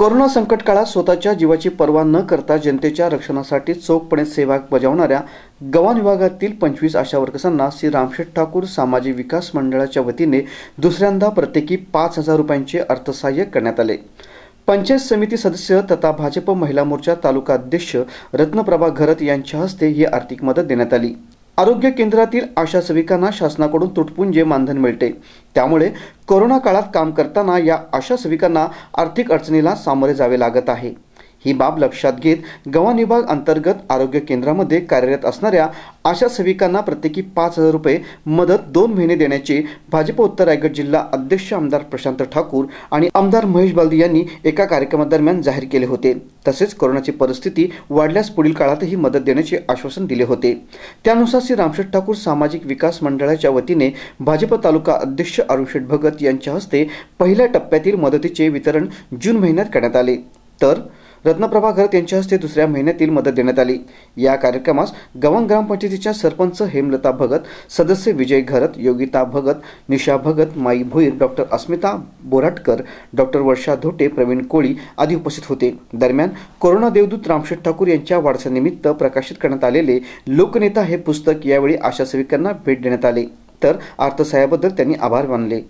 corona संकट काळात स्वतःच्या जीवाची पर्वा न करता जनतेच्या रक्षणासाठी चोखपणे सेवा बजावणाऱ्या गवान विभागातील पंचवीस आशा वर्कर्सांना श्री रामशेठ ठाकूर सामाजिक विकास मंडळाच्या वतीने दुसऱ्यांदा प्रत्येकी पाच हजार रुपयांचे अर्थसहाय्य करण्यात आले पंचायत समिती सदस्य तथा भाजप महिला मोर्चा तालुका अध्यक्ष रत्नप्रभा घरत यांच्या हस्ते ही आर्थिक मदत देण्यात आली आरोग्य केंद्रातील आशा सेविकांना शासनाकडून तुटपुंजे मानधन मिळते त्यामुळे कोरोना काळात काम करताना या आशा सेविकांना आर्थिक अडचणीला सामोरे जावे लागत आहे ही बाब लक्षात घेत गव्हाण विभाग अंतर्गत आरोग्य केंद्रामध्ये कार्यरत असणाऱ्या आशा सेविकांना प्रत्येकी पाच हजार रुपये मदत दोन महिने देण्याचे भाजप उत्तर रायगड जिल्हा अध्यक्ष आमदार प्रशांत ठाकूर आणि आमदार महेश बालदी यांनी एका कार्यक्रमादरम्यान जाहीर केले होते तसेच कोरोनाची परिस्थिती वाढल्यास पुढील काळातही मदत देण्याचे आश्वासन दिले होते त्यानुसार श्री रामशेठ ठाकूर सामाजिक विकास मंडळाच्या वतीने भाजप तालुका अध्यक्ष अरुणशेठ भगत यांच्या हस्ते पहिल्या टप्प्यातील मदतीचे वितरण जून महिन्यात करण्यात आले तर रत्नप्रभा घरत यांच्या हस्ते दुसऱ्या महिन्यातील मदत देण्यात आली या कार्यक्रमास गवंग ग्रामपंचायतीच्या सरपंच हेमलता भगत सदस्य विजय घरत योगिता भगत निशा भगत माई भोईर डॉक्टर अस्मिता बोराटकर डॉक्टर वर्षा धोटे प्रवीण कोळी आदी उपस्थित होते दरम्यान कोरोना देवदूत रामशेठ ठाकूर यांच्या वाढसानिमित्त प्रकाशित करण्यात आलेले लोकनेता हे पुस्तक यावेळी आशा सेविकांना भेट देण्यात आले तर अर्थसहाय्याबद्दल त्यांनी आभार मानले